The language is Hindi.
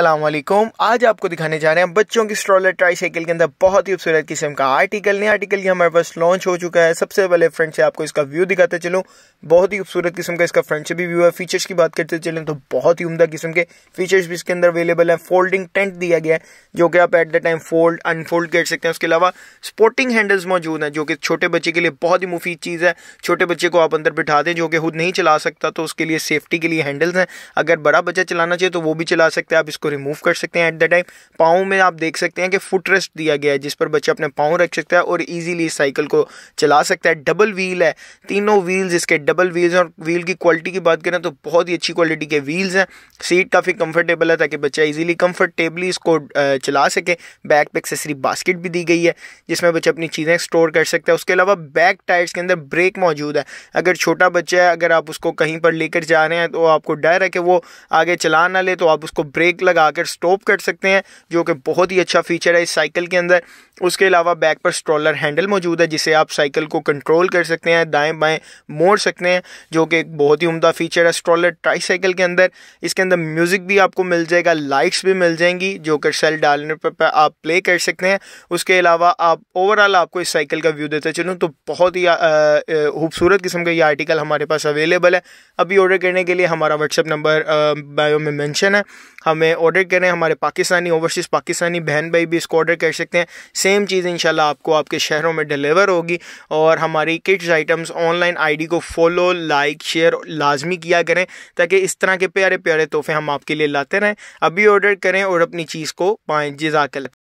असलम आज आपको दिखाने जा रहे हैं बच्चों की स्ट्रॉलर ट्राईसाइकिल के अंदर बहुत ही खूबसूरत किस्म का आर्टिकल नया आर्टिकल ये हमारे पास लॉन्च हो चुका है सबसे पहले फ्रंट से आपको इसका व्यू दिखाते चलूँ बहुत ही खूबसूरत किस्म का इसका फ्रंट से भी व्यू है फीचर्स की बात करते चलें तो बहुत ही उमदा किस्म के फीचर्स भी इसके अंदर अवेलेबल है फोल्डिंग टेंट दिया गया है जो कि आप at the time fold unfold कर सकते हैं उसके अलावा स्पोर्टिंग हैंडल्स मौजूद हैं जो कि छोटे बच्चे के लिए बहुत ही मुफीद चीज़ है छोटे बच्चे को आप अंदर बिठा दें जो कि खुद नहीं चला सकता तो उसके लिए सेफ्टी के लिए हैंडल्स हैं अगर बड़ा बच्चा चलाना चाहिए तो वो भी चला सकते हैं आप इसको इसको रिमूव कर सकते हैं एट द टाइम पाँव में आप देख सकते हैं कि फुट रेस्ट दिया गया है जिस पर बच्चा अपने पाँव रख सकता है और ईजिली इस साइकिल को चला सकता है डबल व्हील है तीनों व्हील्स इसके डबल व्हील्स और व्हील की क्वालिटी की बात करें तो बहुत ही अच्छी क्वालिटी के व्हील्स हैं सीट काफ़ी कंफर्टेबल है ताकि बच्चा ईजिली कंफर्टेबली इसको चला सके बैक पे एक्सेसरी बास्केट भी दी गई है जिसमें बच्चा अपनी चीज़ें स्टोर कर सकता है उसके अलावा बैक टायर्स के अंदर ब्रेक मौजूद है अगर छोटा बच्चा है अगर आप उसको कहीं पर लेकर जा रहे हैं तो आपको डर है कि वो आगे चला ना ले तो आप उसको ब्रेक लगा तक आकर स्टॉप कर सकते हैं जो कि बहुत ही अच्छा फीचर है इस साइकिल के अंदर उसके अलावा बैक पर स्ट्रॉलर हैंडल मौजूद है जिसे आप साइकिल को कंट्रोल कर सकते हैं दाएं बाएं मोड़ सकते हैं जो कि एक बहुत ही उमदा फीचर है स्ट्रॉलर ट्राई साइकिल के अंदर इसके अंदर म्यूज़िक भी आपको मिल जाएगा लाइट्स भी मिल जाएंगी जो कि सेल डालने पर, पर आप प्ले कर सकते हैं उसके अलावा आप ओवरऑल आपको इस साइकिल का व्यू देते चलूँ तो बहुत ही खूबसूरत किस्म का ये आर्टिकल हमारे पास अवेलेबल है अभी ऑर्डर करने के लिए हमारा व्हाट्सअप नंबर बायो में मैंशन है हमें ऑर्डर करें हमारे पाकिस्तानी ओवरसीज़ पाकिस्तानी बहन भाई भी इसको ऑर्डर कर सकते हैं सेम चीज़ इन आपको आपके शहरों में डिलीवर होगी और हमारी किड्स आइटम्स ऑनलाइन आई को फॉलो लाइक शेयर लाजमी किया करें ताकि इस तरह के प्यारे प्यारे तोहफे हम आपके लिए लाते रहें अभी ऑर्डर करें और अपनी चीज़ को पाएँ जिजाकल